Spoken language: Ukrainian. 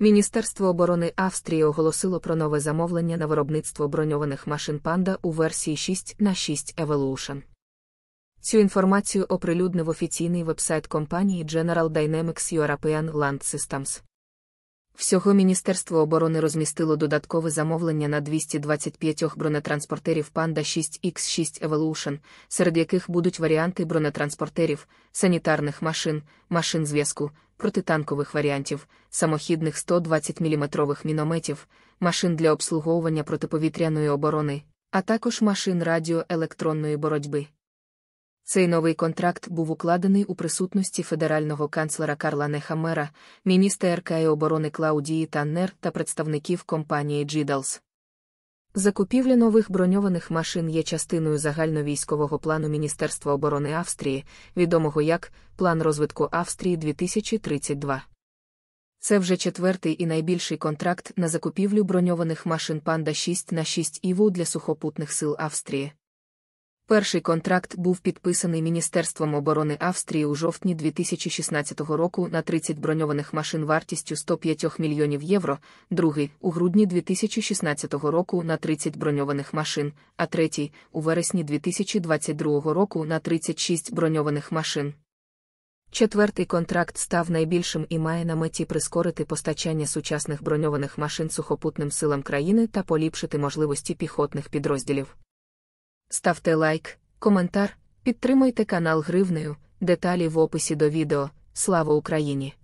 Міністерство оборони Австрії оголосило про нове замовлення на виробництво броньованих машин панда у версії 6 на 6 Evolution. Цю інформацію оприлюднив офіційний вебсайт компанії General Dynamics European Land Systems. Всього Міністерство оборони розмістило додаткове замовлення на 225 бронетранспортерів Panda 6X6 Evolution, серед яких будуть варіанти бронетранспортерів, санітарних машин, машин зв'язку, протитанкових варіантів, самохідних 120 мм мінометів, машин для обслуговування протиповітряної оборони, а також машин радіоелектронної боротьби. Цей новий контракт був укладений у присутності федерального канцлера Карла Нехамера, міністра і оборони Клаудії Таннер та представників компанії Джідалс. Закупівля нових броньованих машин є частиною загальновійськового плану Міністерства оборони Австрії, відомого як План розвитку Австрії 2032. Це вже четвертий і найбільший контракт на закупівлю броньованих машин Панда 6 на 6 іву для сухопутних сил Австрії. Перший контракт був підписаний Міністерством оборони Австрії у жовтні 2016 року на 30 броньованих машин вартістю 105 мільйонів євро, другий у грудні 2016 року на 30 броньованих машин, а третій у вересні 2022 року на 36 броньованих машин. Четвертий контракт став найбільшим і має на меті прискорити постачання сучасних броньованих машин сухопутним силам країни та поліпшити можливості піхотних підрозділів. Ставте лайк, коментар, підтримуйте канал Гривнею, деталі в описі до відео. Слава Україні!